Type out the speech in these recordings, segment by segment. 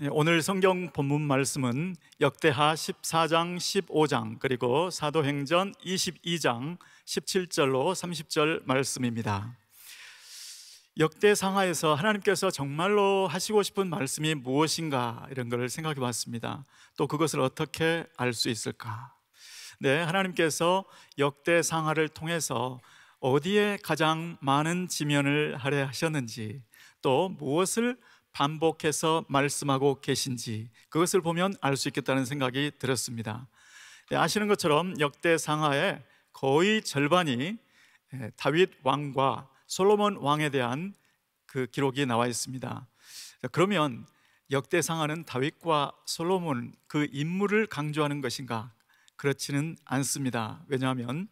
예, 오늘 성경 본문 말씀은 역대하 14장, 15장 그리고 사도행전 22장 17절로 30절 말씀입니다. 역대상하에서 하나님께서 정말로 하시고 싶은 말씀이 무엇인가 이런 것을 생각해 봤습니다. 또 그것을 어떻게 알 수 있을까? 네, 하나님께서 역대상하를 통해서 어디에 가장 많은 지면을 할애하셨는지 또 무엇을 반복해서 말씀하고 계신지 그것을 보면 알 수 있겠다는 생각이 들었습니다. 예, 아시는 것처럼 역대 상하의 거의 절반이 예, 다윗 왕과 솔로몬 왕에 대한 그 기록이 나와 있습니다. 그러면 역대 상하는 다윗과 솔로몬 그 인물을 강조하는 것인가? 그렇지는 않습니다. 왜냐하면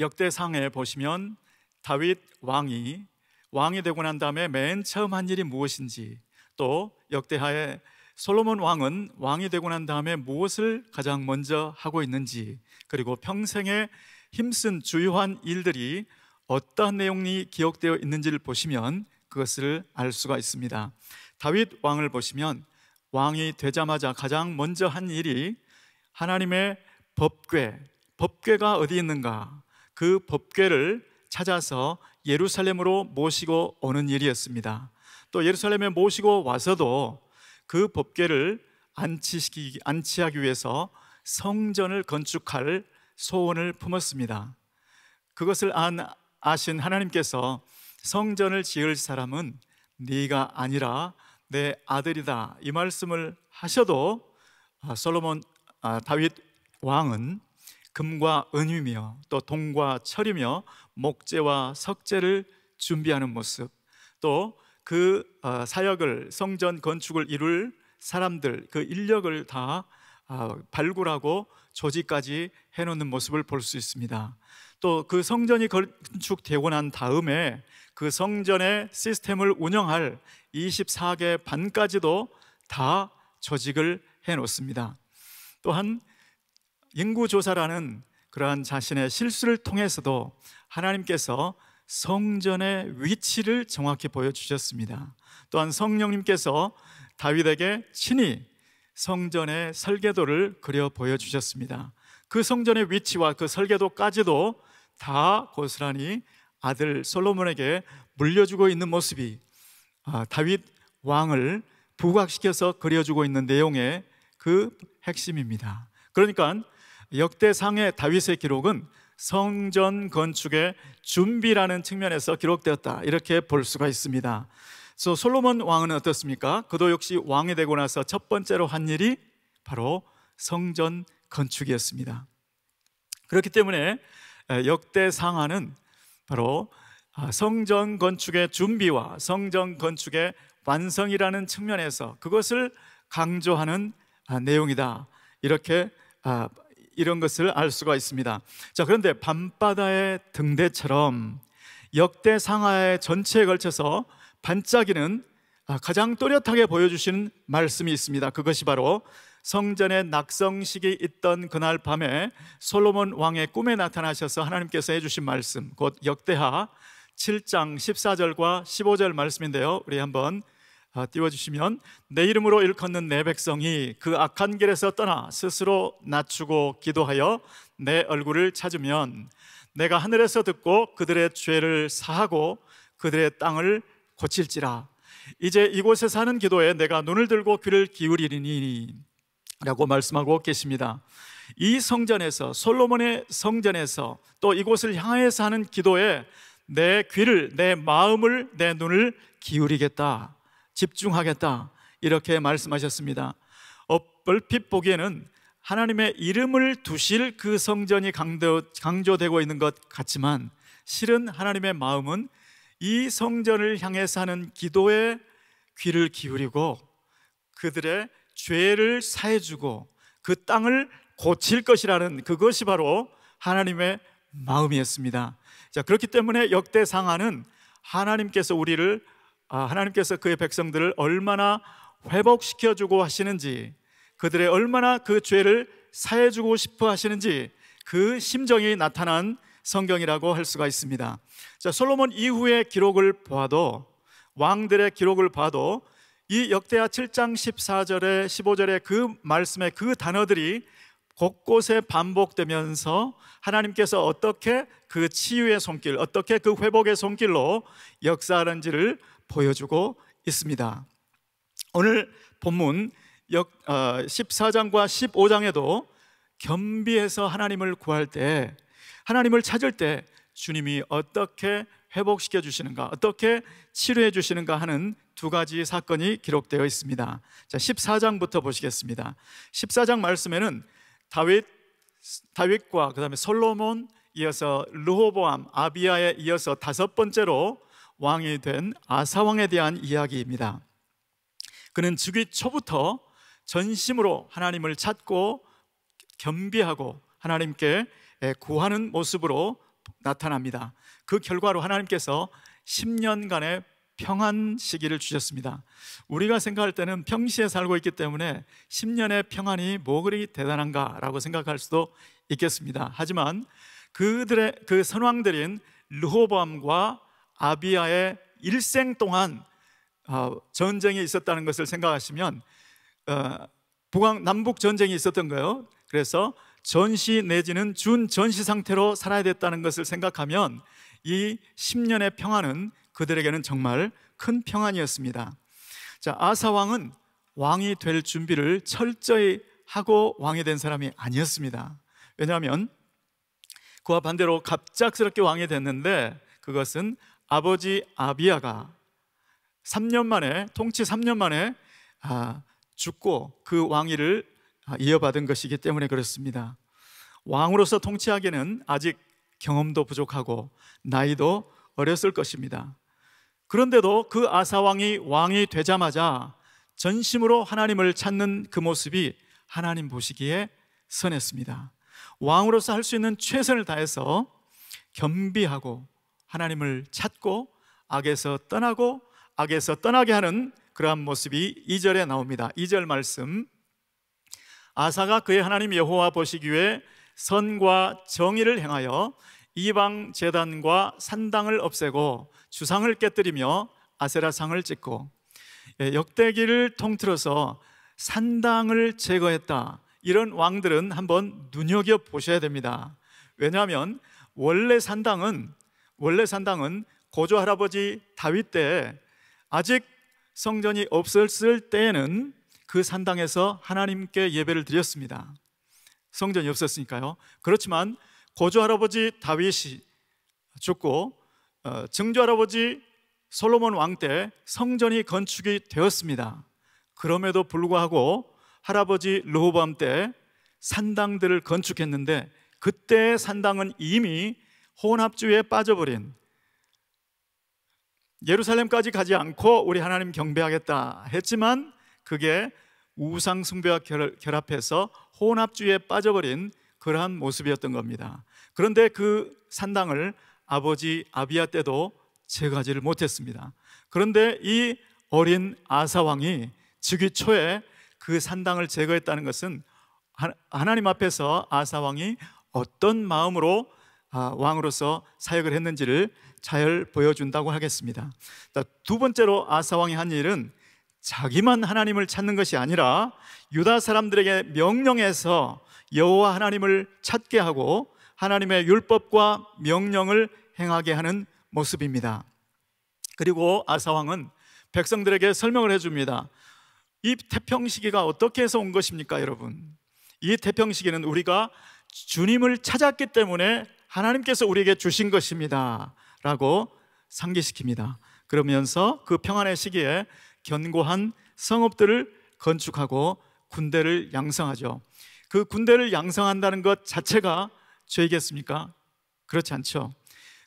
역대 상에 보시면 다윗 왕이 왕이 되고 난 다음에 맨 처음 한 일이 무엇인지 또 역대하에 솔로몬 왕은 왕이 되고 난 다음에 무엇을 가장 먼저 하고 있는지 그리고 평생에 힘쓴 주요한 일들이 어떠한 내용이 기억되어 있는지를 보시면 그것을 알 수가 있습니다. 다윗 왕을 보시면 왕이 되자마자 가장 먼저 한 일이 하나님의 법궤, 법궤가 어디 있는가? 그 법궤를 찾아서 예루살렘으로 모시고 오는 일이었습니다. 또 예루살렘에 모시고 와서도 그 법궤를 안치시키, 안치하기 위해서 성전을 건축할 소원을 품었습니다. 그것을 안 아신 하나님께서 성전을 지을 사람은 네가 아니라 내 아들이다 이 말씀을 하셔도 아, 솔로몬 아, 다윗 왕은 금과 은유며 또 동과 철이며 목재와 석재를 준비하는 모습 또그 어, 사역을 성전 건축을 이룰 사람들 그 인력을 다 어, 발굴하고 조직까지 해놓는 모습을 볼 수 있습니다. 또 그 성전이 건축되고 난 다음에 그 성전의 시스템을 운영할 24개 반까지도 다 조직을 해놓습니다. 또한 인구조사라는 그러한 자신의 실수를 통해서도 하나님께서 성전의 위치를 정확히 보여주셨습니다. 또한 성령님께서 다윗에게 친히 성전의 설계도를 그려 보여주셨습니다. 그 성전의 위치와 그 설계도까지도 다 고스란히 아들 솔로몬에게 물려주고 있는 모습이 아, 다윗 왕을 부각시켜서 그려주고 있는 내용의 그 핵심입니다. 그러니까 역대상의 다윗의 기록은 성전 건축의 준비라는 측면에서 기록되었다 이렇게 볼 수가 있습니다. 그래서 솔로몬 왕은 어떻습니까? 그도 역시 왕이 되고 나서 첫 번째로 한 일이 바로 성전 건축이었습니다. 그렇기 때문에 역대상하는 바로 아, 성전 건축의 준비와 성전 건축의 완성이라는 측면에서 그것을 강조하는 아, 내용이다 이렇게 아, 이런 것을 알 수가 있습니다. 자, 그런데 밤바다의 등대처럼 역대 상하의 전체에 걸쳐서 반짝이는 아, 가장 또렷하게 보여주시는 말씀이 있습니다. 그것이 바로 성전의 낙성식이 있던 그날 밤에 솔로몬 왕의 꿈에 나타나셔서 하나님께서 해주신 말씀, 곧 역대하 7장 14절과 15절 말씀인데요. 우리 한번 아, 띄워주시면 내 이름으로 일컫는 내 백성이 그 악한 길에서 떠나 스스로 낮추고 기도하여 내 얼굴을 찾으면 내가 하늘에서 듣고 그들의 죄를 사하고 그들의 땅을 고칠지라 이제 이곳에 사는 기도에 내가 눈을 들고 귀를 기울이리니 라고 말씀하고 계십니다. 이 성전에서 솔로몬의 성전에서 또 이곳을 향해여서 하는 기도에 내 귀를 내 마음을 내 눈을 기울이겠다. 집중하겠다. 이렇게 말씀하셨습니다. 얼핏 보기에는 하나님의 이름을 두실 그 성전이 강조, 되고 있는 것 같지만 실은 하나님의 마음은 이 성전을 향해 사는 기도에 귀를 기울이고 그들의 죄를 사해주고 그 땅을 고칠 것이라는 그것이 바로 하나님의 마음이었습니다. 자, 그렇기 때문에 역대 상하는 하나님께서 우리를 아, 하나님께서 그의 백성들을 얼마나 회복시켜 주고 하시는지 그들의 얼마나 그 죄를 사해 주고 싶어 하시는지 그 심정이 나타난 성경이라고 할 수가 있습니다. 자, 솔로몬 이후의 기록을 봐도 왕들의 기록을 봐도 이 역대하 7장 14절에 15절의 그 말씀의 그 단어들이 곳곳에 반복되면서 하나님께서 어떻게 그 치유의 손길, 어떻게 그 회복의 손길로 역사하는지를 보여주고 있습니다. 오늘 본문 14장과 어, 15장에도 겸비해서 하나님을 구할 때 하나님을 찾을 때 주님이 어떻게 회복시켜 주시는가, 어떻게 치료해 주시는가 하는 두 가지 사건이 기록되어 있습니다. 자, 14장부터 보시겠습니다. 14장 말씀에는 다윗 다윗과 그다음에 솔로몬 이어서 르호보암, 아비아에 이어서 다섯 번째로 왕이 된 아사왕에 대한 이야기입니다. 그는 즉위 초부터 전심으로 하나님을 찾고 겸비하고 하나님께 구하는 모습으로 나타납니다. 그 결과로 하나님께서 10년간의 평안 시기를 주셨습니다. 우리가 생각할 때는 평시에 살고 있기 때문에 10년의 평안이 뭐 그리 대단한가라고 생각할 수도 있겠습니다. 하지만 그들의 그 선왕들인 르호보암과 아비아의 일생 동안 어, 전쟁이 있었다는 것을 생각하시면 어, 북왕 남북 전쟁이 있었던 거예요. 그래서 전시 내지는 준 전시 상태로 살아야 됐다는 것을 생각하면 이 10년의 평안은 그들에게는 정말 큰 평안이었습니다. 자, 아사 왕은 왕이 될 준비를 철저히 하고 왕이 된 사람이 아니었습니다. 왜냐하면 그와 반대로 갑작스럽게 왕이 됐는데 그것은 아버지 아비아가 3년 만에 통치 3년 만에 아, 죽고 그 왕위를 아, 이어받은 것이기 때문에 그렇습니다. 왕으로서 통치하기는 아직 경험도 부족하고 나이도 어렸을 것입니다. 그런데도 그 아사왕이 왕이 되자마자 전심으로 하나님을 찾는 그 모습이 하나님 보시기에 선했습니다. 왕으로서 할 수 있는 최선을 다해서 겸비하고 하나님을 찾고 악에서 떠나고 악에서 떠나게 하는 그러한 모습이 2절에 나옵니다. 2절 말씀. 아사가 그의 하나님 여호와 보시기에 선과 정의를 행하여 이방 재단과 산당을 없애고 주상을 깨뜨리며 아세라 상을 찍고 예, 역대기를 통틀어서 산당을 제거했다. 이런 왕들은 한번 눈여겨 보셔야 됩니다. 왜냐하면 원래 산당은 원래 산당은 고조 할아버지 다윗 때 아직 성전이 없었을 때에는 그 산당에서 하나님께 예배를 드렸습니다. 성전이 없었으니까요. 그렇지만 고조 할아버지 다윗이 죽고 어, 증조 할아버지 솔로몬 왕 때 성전이 건축이 되었습니다. 그럼에도 불구하고 할아버지 르호밤 때 산당들을 건축했는데 그때 산당은 이미 혼합주의에 빠져버린 예루살렘까지 가지 않고 우리 하나님 경배하겠다 했지만 그게 우상 숭배와 결합해서 혼합주의에 빠져버린 그러한 모습이었던 겁니다. 그런데 그 산당을 아버지 아비야 때도 제거하지를 못했습니다. 그런데 이 어린 아사왕이 즉위 초에 그 산당을 제거했다는 것은 하나님 앞에서 아사왕이 어떤 마음으로 아, 왕으로서 사역을 했는지를 잘 보여준다고 하겠습니다. 두 번째로 아사 왕이 한 일은 자기만 하나님을 찾는 것이 아니라 유다 사람들에게 명령해서 여호와 하나님을 찾게 하고 하나님의 율법과 명령을 행하게 하는 모습입니다. 그리고 아사 왕은 백성들에게 설명을 해줍니다. 이 태평 시기가 어떻게 해서 온 것입니까, 여러분? 이 태평 시기는 우리가 주님을 찾았기 때문에 하나님께서 우리에게 주신 것입니다. 라고 상기시킵니다. 그러면서 그 평안의 시기에 견고한 성읍들을 건축하고 군대를 양성하죠. 그 군대를 양성한다는 것 자체가 죄이겠습니까? 그렇지 않죠.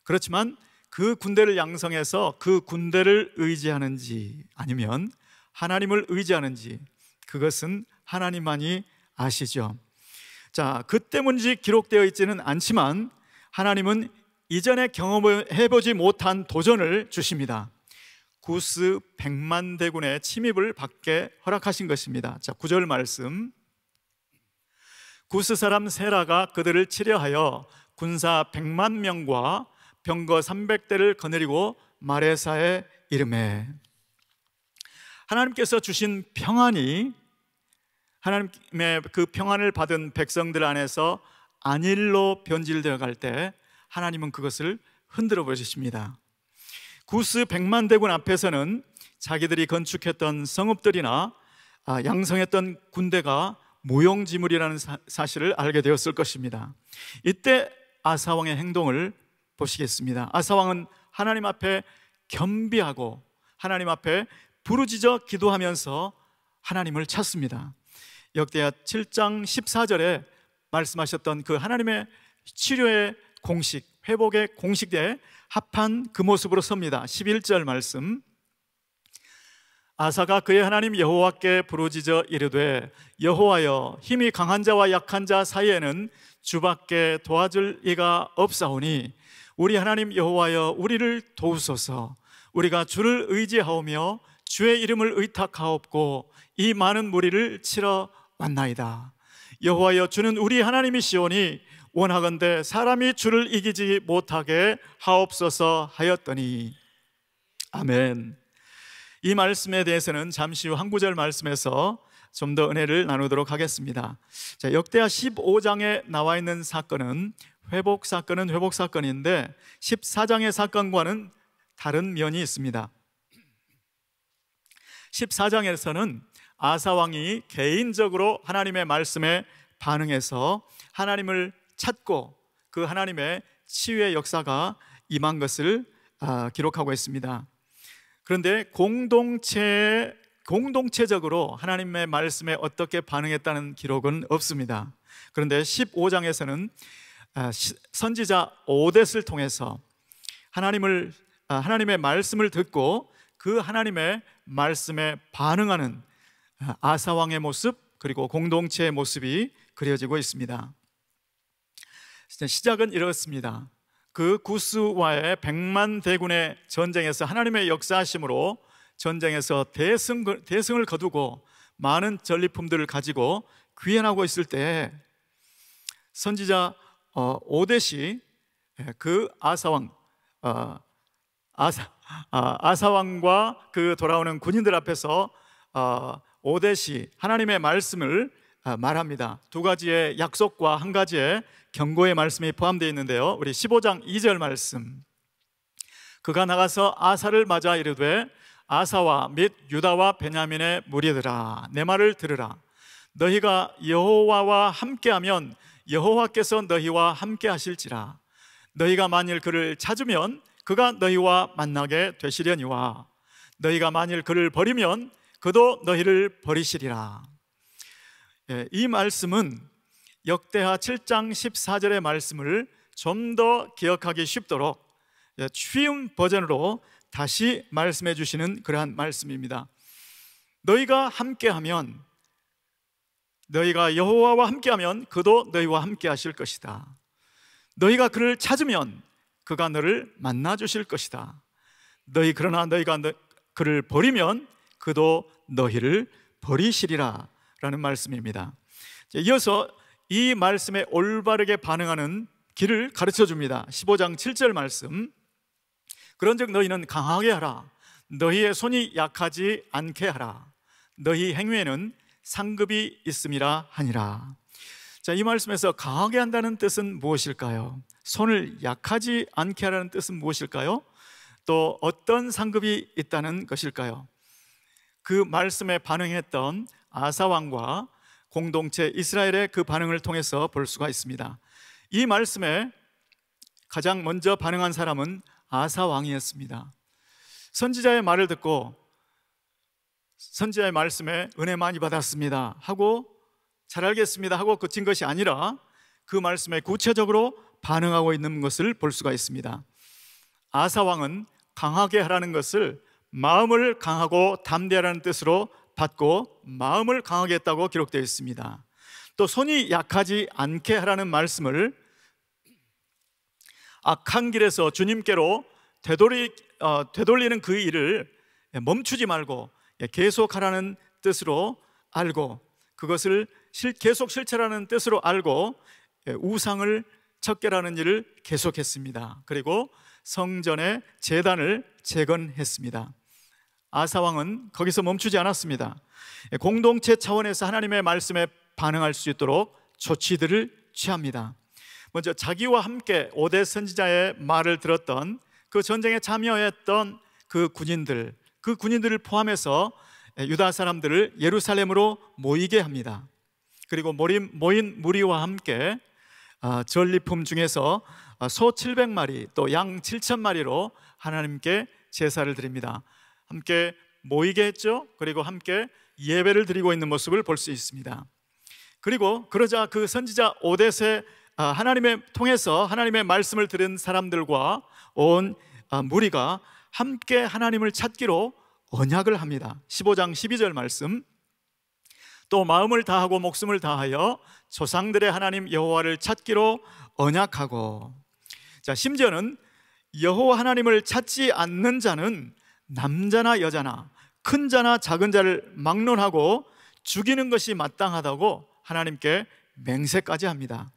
그렇지만 그 군대를 양성해서 그 군대를 의지하는지 아니면 하나님을 의지하는지 그것은 하나님만이 아시죠. 자, 그 때문인지 기록되어 있지는 않지만 하나님은 이전에 경험을 해보지 못한 도전을 주십니다. 구스 백만 대군의 침입을 받게 허락하신 것입니다. 자, 9절 말씀. 구스 사람 세라가 그들을 치려하여 군사 백만 명과 병거 3 0대를 거느리고 마레사의 이름에 하나님께서 주신 평안이 하나님의 그 평안을 받은 백성들 안에서 안일로 변질되어 갈 때 하나님은 그것을 흔들어 보십니다. 구스 백만 대군 앞에서는 자기들이 건축했던 성읍들이나 아, 양성했던 군대가 무용지물이라는 사실을 알게 되었을 것입니다. 이때 아사왕의 행동을 보시겠습니다. 아사왕은 하나님 앞에 겸비하고 하나님 앞에 부르짖어 기도하면서 하나님을 찾습니다. 역대하 7장 14절에 말씀하셨던 그 하나님의 치료의 공식, 회복의 공식에 합한 그 모습으로 섭니다. 11절 말씀. 아사가 그의 하나님 여호와께 부르짖어 이르되 여호와여 힘이 강한 자와 약한 자 사이에는 주밖에 도와줄 이가 없사오니 우리 하나님 여호와여 우리를 도우소서 우리가 주를 의지하오며 주의 이름을 의탁하옵고 이 많은 무리를 치러 왔나이다 여호와여 주는 우리 하나님이시오니 원하건대 사람이 주를 이기지 못하게 하옵소서 하였더니 아멘. 이 말씀에 대해서는 잠시 후 한 구절 말씀에서 좀 더 은혜를 나누도록 하겠습니다. 자, 역대하 15장에 나와 있는 사건은 회복 사건은 회복 사건인데 14장의 사건과는 다른 면이 있습니다. 14장에서는 아사왕이 개인적으로 하나님의 말씀에 반응해서 하나님을 찾고 그 하나님의 치유의 역사가 임한 것을 아, 기록하고 있습니다. 그런데 공동체 공동체적으로 하나님의 말씀에 어떻게 반응했다는 기록은 없습니다. 그런데 15장에서는 아, 선지자 오뎃을 통해서 하나님을 아, 하나님의 말씀을 듣고 그 하나님의 말씀에 반응하는 아사왕의 모습 그리고 공동체의 모습이 그려지고 있습니다. 시작은 이렇습니다. 그 구스와의 백만 대군의 전쟁에서 하나님의 역사하심으로 전쟁에서 대승, 대승을 거두고 많은 전리품들을 가지고 귀환하고 있을 때 선지자 어, 오데시 예, 그 아사왕 아사, 어, 아사왕과 아, 그 돌아오는 군인들 앞에서 어, 오대시 하나님의 말씀을 아, 말합니다. 두 가지의 약속과 한 가지의 경고의 말씀이 포함되어 있는데요. 우리 15장 2절 말씀. 그가 나가서 아사를 맞아 이르되 아사와 및 유다와 베냐민의 무리들아 내 말을 들으라 너희가 여호와와 함께하면 여호와께서 너희와 함께 하실지라 너희가 만일 그를 찾으면 그가 너희와 만나게 되시려니와 너희가 만일 그를 버리면 그도 너희를 버리시리라. 예, 이 말씀은 역대하 7장 14절의 말씀을 좀 더 기억하기 쉽도록 예, 쉬운 버전으로 다시 말씀해 주시는 그러한 말씀입니다. 너희가 함께하면 너희가 여호와와 함께하면 그도 너희와 함께하실 것이다. 너희가 그를 찾으면 그가 너를 만나 주실 것이다. 너희 그러나 너희가 너, 그를 버리면 그도 너희를 버리시리라 라는 말씀입니다. 이어서 이 말씀에 올바르게 반응하는 길을 가르쳐 줍니다. 15장 7절 말씀. 그런즉 너희는 강하게 하라. 너희의 손이 약하지 않게 하라. 너희 행위에는 상급이 있음이라 하니라. 자, 이 말씀에서 강하게 한다는 뜻은 무엇일까요? 손을 약하지 않게 하라는 뜻은 무엇일까요? 또 어떤 상급이 있다는 것일까요? 그 말씀에 반응했던 아사 왕과 공동체 이스라엘의 그 반응을 통해서 볼 수가 있습니다. 이 말씀에 가장 먼저 반응한 사람은 아사 왕이었습니다. 선지자의 말을 듣고 선지자의 말씀에 은혜 많이 받았습니다 하고 잘 알겠습니다 하고 그친 것이 아니라 그 말씀에 구체적으로 반응하고 있는 것을 볼 수가 있습니다. 아사 왕은 강하게 하라는 것을 마음을 강하고 담대라는 하 뜻으로 받고 마음을 강하게 했다고 기록되어 있습니다. 또 손이 약하지 않게 하라는 말씀을 악한 길에서 주님께로 되돌리, 어, 되돌리는 그 일을 멈추지 말고 계속하라는 뜻으로 알고 그것을 실, 계속 실체라는 뜻으로 알고 우상을 척결하는 일을 계속했습니다. 그리고 성전의 재단을 재건했습니다. 아사왕은 거기서 멈추지 않았습니다. 공동체 차원에서 하나님의 말씀에 반응할 수 있도록 조치들을 취합니다. 먼저 자기와 함께 오대 선지자의 말을 들었던 그 전쟁에 참여했던 그 군인들, 그 군인들을 포함해서 유다 사람들을 예루살렘으로 모이게 합니다. 그리고 모인 무리와 함께 아, 전리품 중에서 어, 소 700마리 또 양 7천마리로 하나님께 제사를 드립니다. 함께 모이게 했죠. 그리고 함께 예배를 드리고 있는 모습을 볼 수 있습니다. 그리고 그러자 그 선지자 오데세 아, 하나님의 통해서 하나님의 말씀을 들은 사람들과 온 아, 무리가 함께 하나님을 찾기로 언약을 합니다. 15장 12절 말씀. 또 마음을 다하고 목숨을 다하여 조상들의 하나님 여호와를 찾기로 언약하고 자, 심지어는 여호와 하나님을 찾지 않는 자는 남자나 여자나 큰 자나 작은 자를 막론하고 죽이는 것이 마땅하다고 하나님께 맹세까지 합니다.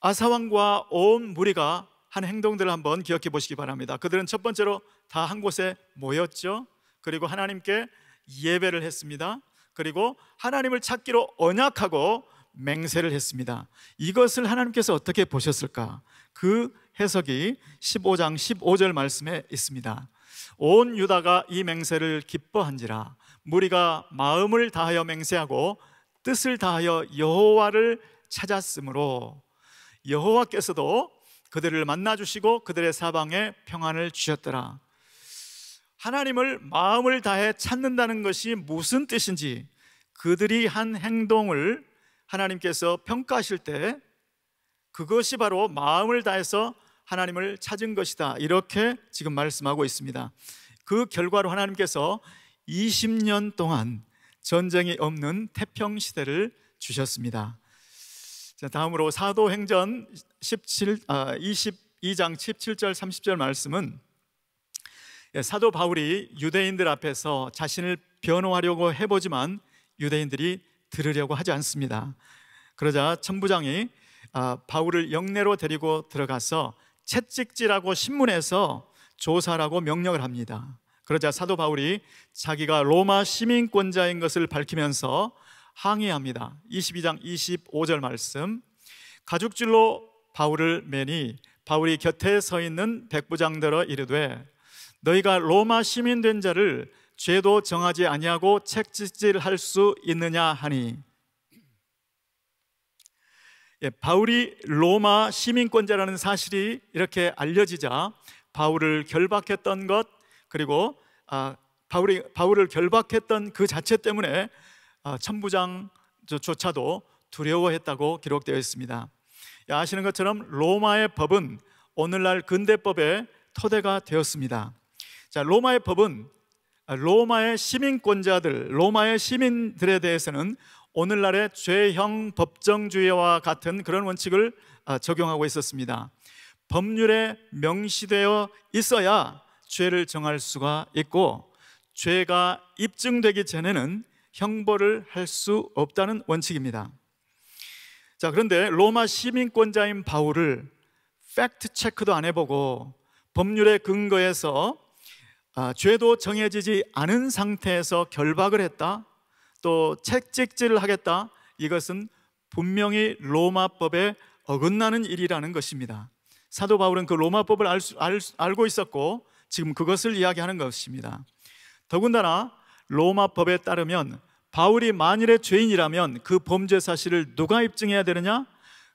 아사왕과 온 무리가 한 행동들을 한번 기억해 보시기 바랍니다. 그들은 첫 번째로 다 한 곳에 모였죠. 그리고 하나님께 예배를 했습니다. 그리고 하나님을 찾기로 언약하고 맹세를 했습니다. 이것을 하나님께서 어떻게 보셨을까? 그 해석이 15장 15절 말씀에 있습니다. 온 유다가 이 맹세를 기뻐한지라 무리가 마음을 다하여 맹세하고 뜻을 다하여 여호와를 찾았으므로 여호와께서도 그들을 만나 주시고 그들의 사방에 평안을 주셨더라. 하나님을 마음을 다해 찾는다는 것이 무슨 뜻인지 그들이 한 행동을 하나님께서 평가하실 때 그것이 바로 마음을 다해서 하나님을 찾은 것이다. 이렇게 지금 말씀하고 있습니다. 그 결과로 하나님께서 20년 동안 전쟁이 없는 태평 시대를 주셨습니다. 자, 다음으로 사도행전 17, 아, 22장 17절 30절 말씀은 예, 사도 바울이 유대인들 앞에서 자신을 변호하려고 해보지만 유대인들이 들으려고 하지 않습니다. 그러자 천부장이 아, 바울을 영내로 데리고 들어가서 채찍질하고 신문에서 조사라고 명령을 합니다. 그러자 사도 바울이 자기가 로마 시민권자인 것을 밝히면서 항의합니다. 22장 25절 말씀. 가죽줄로 바울을 매니 바울이 곁에 서 있는 백부장들어 이르되 너희가 로마 시민 된 자를 죄도 정하지 아니하고 책짓질할 수 있느냐 하니 예, 바울이 로마 시민권자라는 사실이 이렇게 알려지자 바울을 결박했던 것 그리고 아, 바울이 바울을 결박했던 그 자체 때문에 아, 천부장조차도 두려워했다고 기록되어 있습니다. 예, 아시는 것처럼 로마의 법은 오늘날 근대법의 토대가 되었습니다. 자, 로마의 법은 아, 로마의 시민권자들, 로마의 시민들에 대해서는 오늘날의 죄형 법정주의와 같은 그런 원칙을 아, 적용하고 있었습니다. 법률에 명시되어 있어야 죄를 정할 수가 있고 죄가 입증되기 전에는 형벌을 할 수 없다는 원칙입니다. 자, 그런데 로마 시민권자인 바울을 팩트 체크도 안 해보고 법률의 근거에서 아, 죄도 정해지지 않은 상태에서 결박을 했다 또책찍질을 하겠다 이것은 분명히 로마법에 어긋나는 일이라는 것입니다 사도 바울은 그 로마법을 알, 알, 알고 있었고 지금 그것을 이야기하는 것입니다 더군다나 로마법에 따르면 바울이 만일의 죄인이라면 그 범죄 사실을 누가 입증해야 되느냐?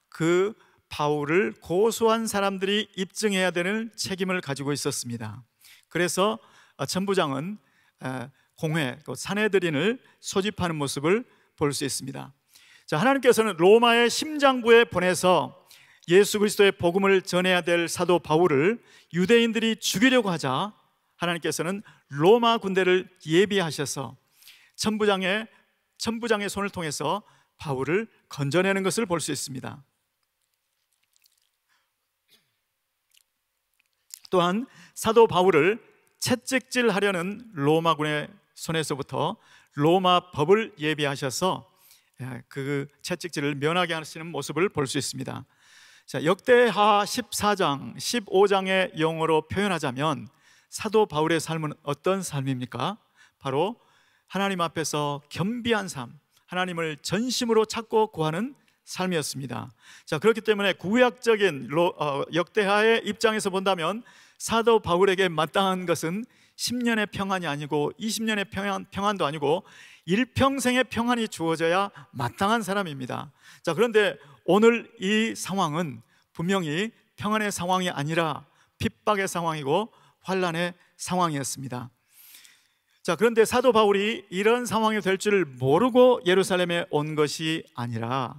그 바울을 고소한 사람들이 입증해야 되는 책임을 가지고 있었습니다. 그래서 어, 천부장은 어, 공회, 그 사내들인을 소집하는 모습을 볼 수 있습니다. 자, 하나님께서는 로마의 심장부에 보내서 예수 그리스도의 복음을 전해야 될 사도 바울을 유대인들이 죽이려고 하자 하나님께서는 로마 군대를 예비하셔서 천부장의 천부장의 손을 통해서 바울을 건져내는 것을 볼 수 있습니다. 또한 사도 바울을 채찍질하려는 로마군의 손에서부터 로마 법을 예비하셔서 예, 그 채찍질을 면하게 하시는 모습을 볼 수 있습니다. 자, 역대하 14장, 15장의 영어로 표현하자면 사도 바울의 삶은 어떤 삶입니까? 바로 하나님 앞에서 겸비한 삶, 하나님을 전심으로 찾고 구하는 삶이었습니다. 자, 그렇기 때문에 구약적인 로, 어, 역대하의 입장에서 본다면 사도 바울에게 마땅한 것은 10년의 평안이 아니고 20년의 평안, 평안도 아니고 일평생의 평안이 주어져야 마땅한 사람입니다. 자, 그런데 오늘 이 상황은 분명히 평안의 상황이 아니라 핍박의 상황이고 환란의 상황이었습니다. 자, 그런데 사도 바울이 이런 상황이 될 줄 모르고 예루살렘에 온 것이 아니라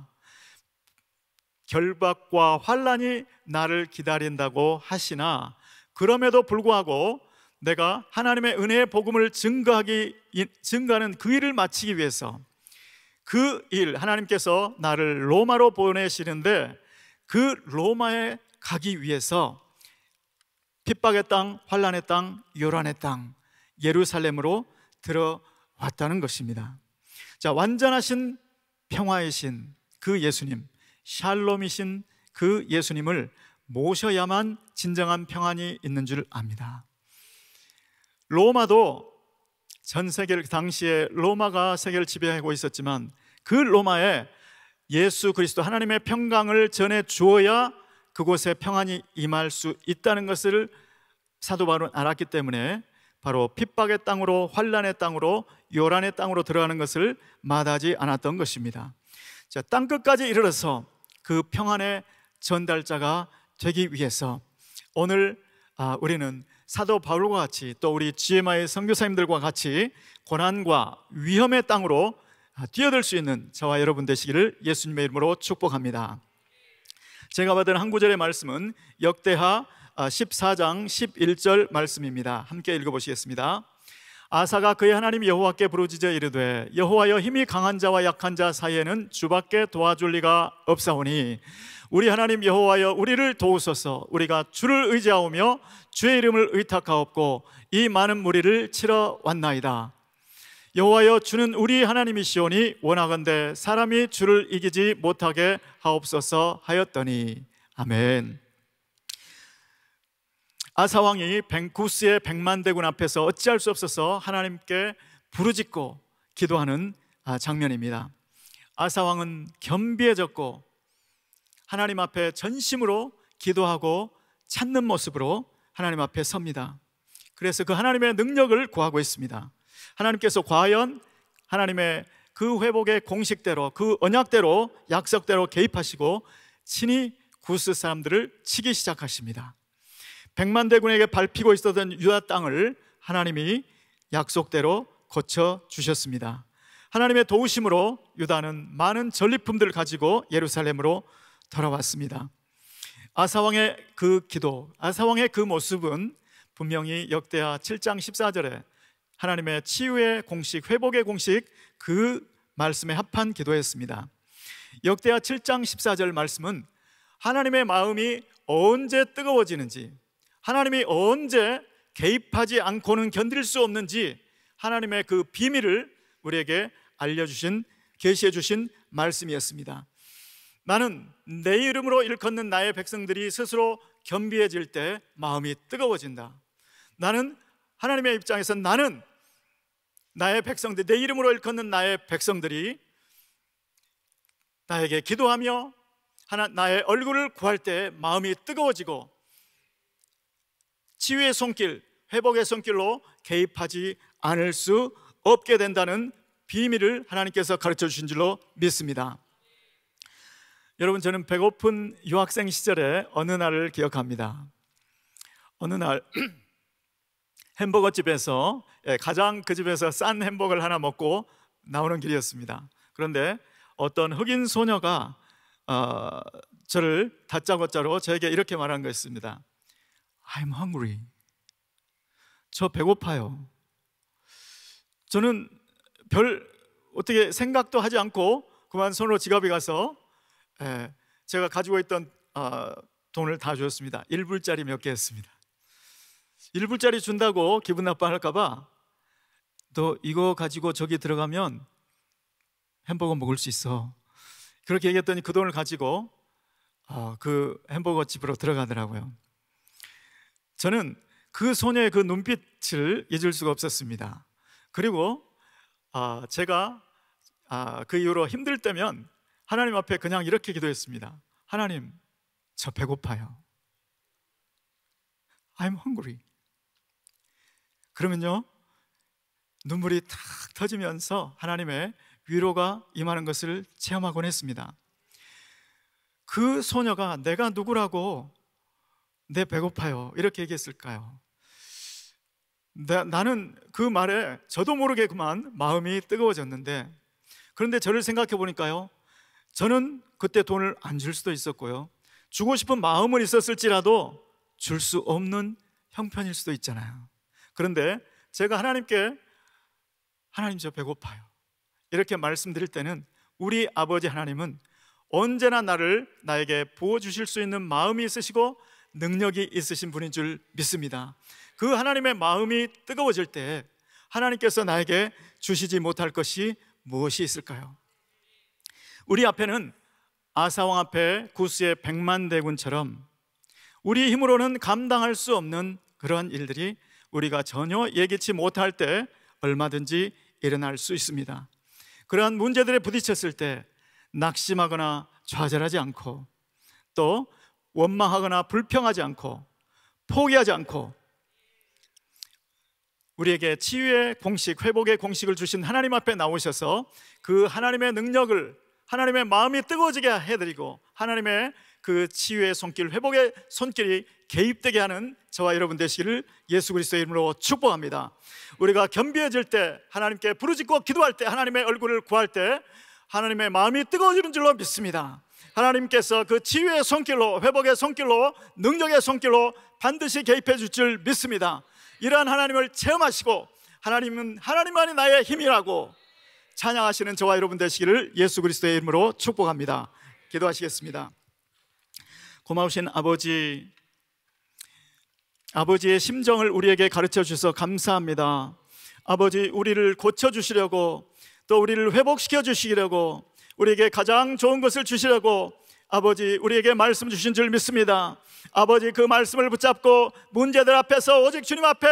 결박과 환란이 나를 기다린다고 하시나 그럼에도 불구하고 내가 하나님의 은혜의 복음을 증거하기 증거하는 그 일을 마치기 위해서 그 일 하나님께서 나를 로마로 보내시는데 그 로마에 가기 위해서 핍박의 땅, 환란의 땅, 요란의 땅 예루살렘으로 들어왔다는 것입니다. 자, 완전하신 평화의 신 그 예수님, 샬롬이신 그 예수님을 모셔야만 진정한 평안이 있는 줄 압니다. 로마도 전 세계를 당시에 로마가 세계를 지배하고 있었지만 그 로마에 예수 그리스도 하나님의 평강을 전해 주어야 그곳에 평안이 임할 수 있다는 것을 사도 바울은 알았기 때문에 바로 핍박의 땅으로 환란의 땅으로 요란의 땅으로 들어가는 것을 마다하지 않았던 것입니다. 자, 땅 끝까지 이르러서 그 평안의 전달자가 되기 위해서 오늘 아, 우리는 사도 바울과 같이 또 우리 GMI 선교사님들과 같이 고난과 위험의 땅으로 아, 뛰어들 수 있는 저와 여러분 되시기를 예수님의 이름으로 축복합니다. 제가 받은 한 구절의 말씀은 역대하 14장 아, 11절 말씀입니다. 함께 읽어보시겠습니다. 아사가 그의 하나님 여호와께 부르짖어 이르되 여호와여 힘이 강한 자와 약한 자 사이에는 주밖에 도와줄 리가 없사오니 우리 하나님 여호와여 우리를 도우소서 우리가 주를 의지하오며 주의 이름을 의탁하옵고 이 많은 무리를 치러 왔나이다 여호와여 주는 우리 하나님이시오니 원하건대 사람이 주를 이기지 못하게 하옵소서 하였더니 아멘 아사 왕이 벤쿠스의 백만 대군 앞에서 어찌할 수 없어서 하나님께 부르짖고 기도하는 아, 장면입니다 아사 왕은 겸비해졌고 하나님 앞에 전심으로 기도하고 찾는 모습으로 하나님 앞에 섭니다. 그래서 그 하나님의 능력을 구하고 있습니다. 하나님께서 과연 하나님의 그 회복의 공식대로 그 언약대로 약속대로 개입하시고 친히 구스 사람들을 치기 시작하십니다. 백만 대군에게 밟히고 있었던 유다 땅을 하나님이 약속대로 고쳐 주셨습니다. 하나님의 도우심으로 유다는 많은 전리품들을 가지고 예루살렘으로 돌아왔습니다. 아사왕의 그 기도, 아사왕의 그 모습은 분명히 역대하 7장 14절에 하나님의 치유의 공식, 회복의 공식 그 말씀에 합한 기도였습니다. 역대하 7장 14절 말씀은 하나님의 마음이 언제 뜨거워지는지, 하나님이 언제 개입하지 않고는 견딜 수 없는지 하나님의 그 비밀을 우리에게 알려주신 계시해 주신 말씀이었습니다. 나는 내 이름으로 일컫는 나의 백성들이 스스로 겸비해질 때 마음이 뜨거워진다. 나는 하나님의 입장에서 나는 나의 백성들, 내 이름으로 일컫는 나의 백성들이 나에게 기도하며 하나, 나의 얼굴을 구할 때 마음이 뜨거워지고 치유의 손길, 회복의 손길로 개입하지 않을 수 없게 된다는 비밀을 하나님께서 가르쳐 주신 줄로 믿습니다. 여러분 저는 배고픈 유학생 시절에 어느 날을 기억합니다. 어느 날 햄버거 집에서 예, 가장 그 집에서 싼 햄버거를 하나 먹고 나오는 길이었습니다. 그런데 어떤 흑인 소녀가 어, 저를 다짜고짜로 저에게 이렇게 말한 것입니다. I'm hungry. 저 배고파요. 저는 별 어떻게 생각도 하지 않고 그만 손으로 지갑에 가서 예, 제가 가지고 있던 어, 돈을 다 주었습니다. 1불짜리 몇 개 했습니다. 1불짜리 준다고 기분 나빠할까봐 너 이거 가지고 저기 들어가면 햄버거 먹을 수 있어. 그렇게 얘기했더니 그 돈을 가지고 어, 그 햄버거 집으로 들어가더라고요. 저는 그 소녀의 그 눈빛을 잊을 수가 없었습니다. 그리고 아, 제가 아, 그 이후로 힘들 때면 하나님 앞에 그냥 이렇게 기도했습니다. 하나님, 저 배고파요. I'm hungry. 그러면요, 눈물이 탁 터지면서 하나님의 위로가 임하는 것을 체험하곤 했습니다. 그 소녀가 내가 누구라고 내 배고파요. 이렇게 얘기했을까요? 나, 나는 그 말에 저도 모르게 그만 마음이 뜨거워졌는데 그런데 저를 생각해 보니까요. 저는 그때 돈을 안 줄 수도 있었고요. 주고 싶은 마음은 있었을지라도 줄 수 없는 형편일 수도 있잖아요. 그런데 제가 하나님께 하나님 저 배고파요. 이렇게 말씀드릴 때는 우리 아버지 하나님은 언제나 나를 나에게 부어 주실 수 있는 마음이 있으시고 능력이 있으신 분인 줄 믿습니다. 그 하나님의 마음이 뜨거워질 때 하나님께서 나에게 주시지 못할 것이 무엇이 있을까요? 우리 앞에는 아사왕 앞에 구스의 백만 대군처럼 우리 힘으로는 감당할 수 없는 그런 일들이 우리가 전혀 예기치 못할 때 얼마든지 일어날 수 있습니다. 그러한 문제들에 부딪혔을 때 낙심하거나 좌절하지 않고 또 원망하거나 불평하지 않고 포기하지 않고 우리에게 치유의 공식, 회복의 공식을 주신 하나님 앞에 나오셔서 그 하나님의 능력을 하나님의 마음이 뜨거워지게 해드리고 하나님의 그 치유의 손길, 회복의 손길이 개입되게 하는 저와 여러분 되시기를 예수 그리스도의 이름으로 축복합니다. 우리가 겸비해질 때 하나님께 부르짖고 기도할 때 하나님의 얼굴을 구할 때 하나님의 마음이 뜨거워지는 줄로 믿습니다. 하나님께서 그 치유의 손길로 회복의 손길로 능력의 손길로 반드시 개입해 줄 줄 믿습니다. 이러한 하나님을 체험하시고 하나님은 하나님만이 나의 힘이라고 찬양하시는 저와 여러분 되시기를 예수 그리스도의 이름으로 축복합니다. 기도하시겠습니다. 고마우신 아버지, 아버지의 심정을 우리에게 가르쳐 주셔서 감사합니다. 아버지, 우리를 고쳐 주시려고 또 우리를 회복시켜 주시려고 우리에게 가장 좋은 것을 주시려고 아버지, 우리에게 말씀 주신 줄 믿습니다. 아버지, 그 말씀을 붙잡고 문제들 앞에서 오직 주님 앞에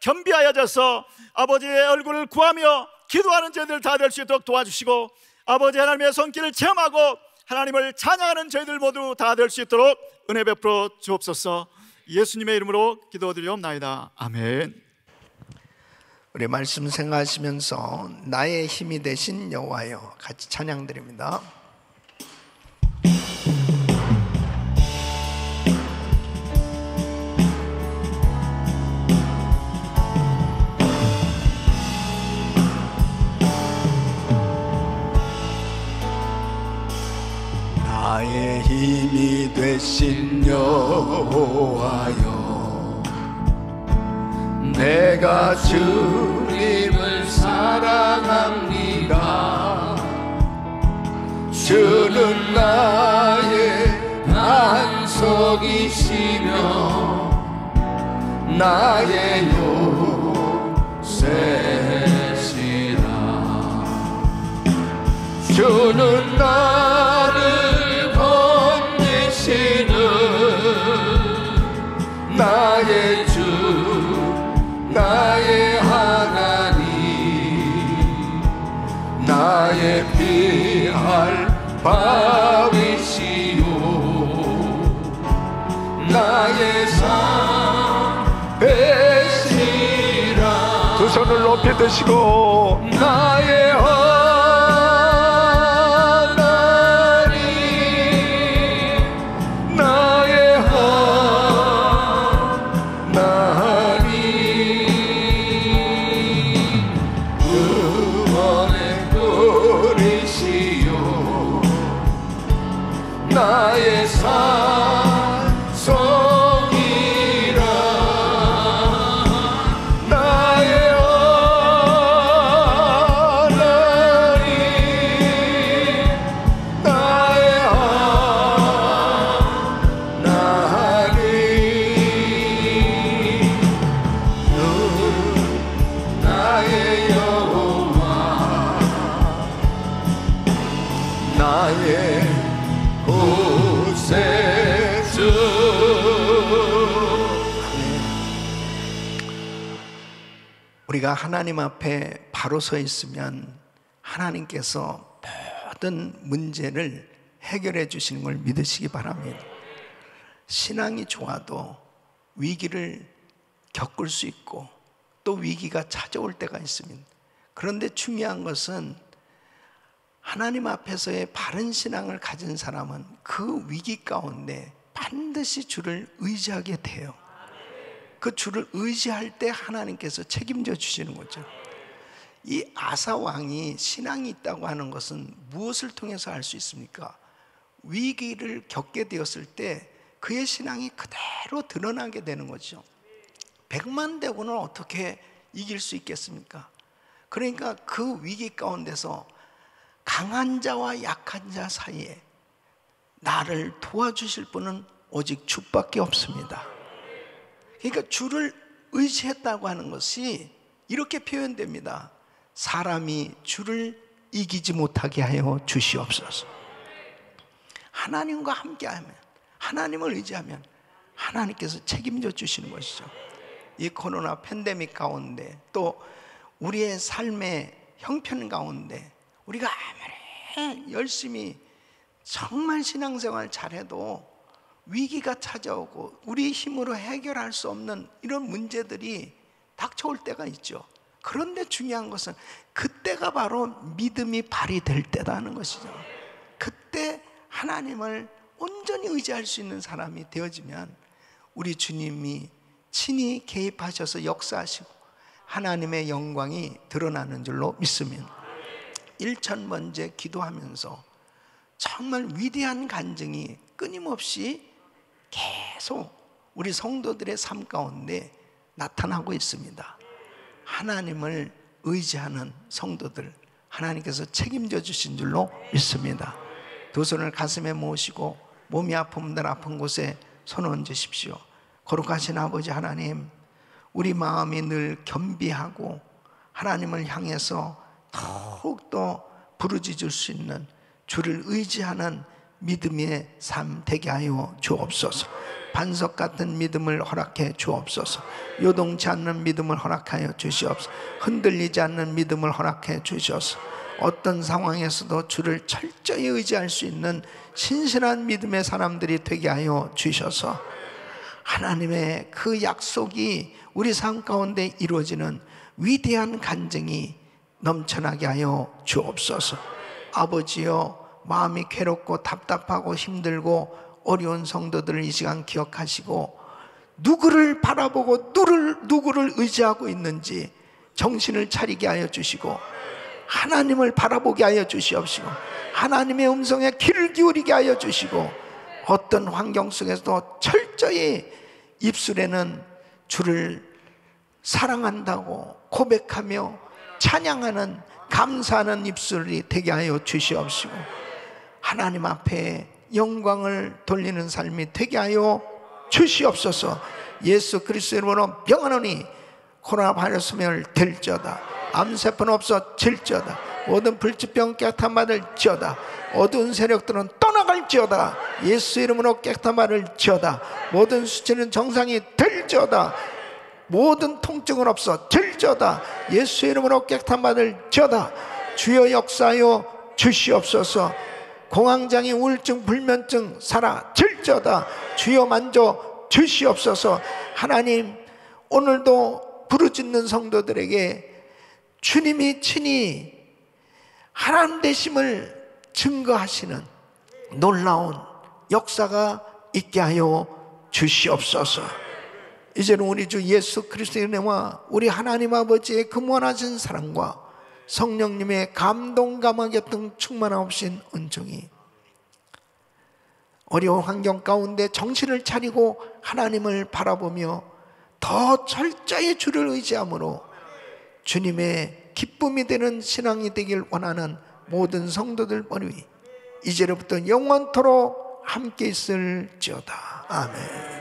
겸비하여져서 아버지의 얼굴을 구하며 기도하는 저희들 다 될 수 있도록 도와주시고 아버지 하나님의 손길을 체험하고 하나님을 찬양하는 저희들 모두 다 될 수 있도록 은혜 베풀어 주옵소서 예수님의 이름으로 기도드리옵나이다 아멘 우리 말씀 생각하시면서 나의 힘이 되신 여호와여 같이 찬양드립니다 힘이 되신 여호와여 내가 주님을 사랑합니다 주는 나의 반석이시며 나의 요새시라 주는 나 되시고 나의 나의 구세주 네. 우리가 하나님 앞에 바로 서 있으면 하나님께서 모든 문제를 해결해 주시는 걸 믿으시기 바랍니다. 신앙이 좋아도 위기를 겪을 수 있고 또 위기가 찾아올 때가 있습니다. 그런데 중요한 것은 하나님 앞에서의 바른 신앙을 가진 사람은 그 위기 가운데 반드시 주를 의지하게 돼요. 그 주를 의지할 때 하나님께서 책임져 주시는 거죠. 이 아사 왕이 신앙이 있다고 하는 것은 무엇을 통해서 알 수 있습니까? 위기를 겪게 되었을 때 그의 신앙이 그대로 드러나게 되는 거죠. 백만 대군을 어떻게 이길 수 있겠습니까? 그러니까 그 위기 가운데서 강한 자와 약한 자 사이에 나를 도와주실 분은 오직 주밖에 없습니다. 그러니까 주를 의지했다고 하는 것이 이렇게 표현됩니다. 사람이 주를 이기지 못하게 하여 주시옵소서. 하나님과 함께하면, 하나님을 의지하면 하나님께서 책임져 주시는 것이죠. 이 코로나 팬데믹 가운데 또 우리의 삶의 형편 가운데 우리가 아무리 열심히 정말 신앙생활 잘해도 위기가 찾아오고 우리 힘으로 해결할 수 없는 이런 문제들이 닥쳐올 때가 있죠. 그런데 중요한 것은 그때가 바로 믿음이 발휘될 때라는 것이죠. 그때 하나님을 온전히 의지할 수 있는 사람이 되어지면 우리 주님이 친히 개입하셔서 역사하시고 하나님의 영광이 드러나는 줄로 믿습니다. 일천 번째 기도하면서 정말 위대한 간증이 끊임없이 계속 우리 성도들의 삶 가운데 나타나고 있습니다. 하나님을 의지하는 성도들 하나님께서 책임져 주신 줄로 믿습니다. 두 손을 가슴에 모으시고 몸이 아픔들 아픈 곳에 손 얹으십시오. 거룩하신 아버지 하나님, 우리 마음이 늘 겸비하고 하나님을 향해서 더욱더 부르짖을 수 있는 주를 의지하는 믿음의 삶 되게 하여 주옵소서. 반석 같은 믿음을 허락해 주옵소서. 요동치 않는 믿음을 허락하여 주시옵소서. 흔들리지 않는 믿음을 허락해 주시옵소서. 어떤 상황에서도 주를 철저히 의지할 수 있는 신실한 믿음의 사람들이 되게 하여 주셔서 하나님의 그 약속이 우리 삶 가운데 이루어지는 위대한 간증이 넘쳐나게 하여 주옵소서. 아버지여 마음이 괴롭고 답답하고 힘들고 어려운 성도들을 이 시간 기억하시고 누구를 바라보고 누를 누구를 의지하고 있는지 정신을 차리게 하여 주시고 하나님을 바라보게 하여 주시옵시고 하나님의 음성에 귀를 기울이게 하여 주시고 어떤 환경 속에서도 철저히 입술에는 주를 사랑한다고 고백하며 찬양하는 감사하는 입술이 되게 하여 주시옵시고 하나님 앞에 영광을 돌리는 삶이 되게 하여 주시옵소서 예수 그리스 이름으로 병하노니 코로나 바이러스면 될지다 암세포는 없어 질지다 모든 불치병 깨끗한 바를 지어다 어두운 세력들은 떠나갈지어다 예수 이름으로 깨끗한 바를 지어다 모든 수치는 정상이 될지다 모든 통증은 없어 들저다 예수 이름으로 깨끗한 바를 저다 주여 역사여 주시옵소서 공황장애 우울증 불면증 살아 들저다 주여 만져 주시옵소서 하나님 오늘도 부르짖는 성도들에게 주님이 친히 하나님 되심을 증거하시는 놀라운 역사가 있게 하여 주시옵소서. 이제는 우리 주 예수 그리스도의 은혜와 우리 하나님 아버지의 금원하신 그 사랑과 성령님의 감동 감화격 등충만함없신 은총이 어려운 환경 가운데 정신을 차리고 하나님을 바라보며 더 철저히 주를 의지함으로 주님의 기쁨이 되는 신앙이 되길 원하는 모든 성도들 머리 이제로부터 영원토록 함께 있을지어다. 아멘.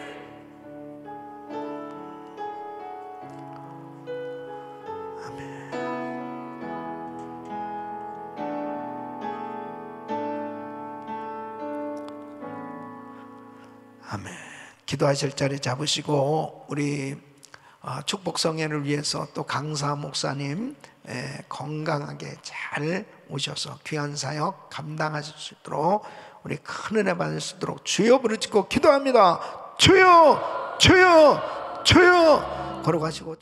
기도하실 자리 잡으시고 우리 아, 축복 성회를 위해서 또 강사 목사님 예, 건강하게 잘 오셔서 귀한 사역 감당하실 수 있도록 우리 큰 은혜 받을 수 있도록 주여 부르짖고 기도합니다. 주여 주여 주여 걸어가시고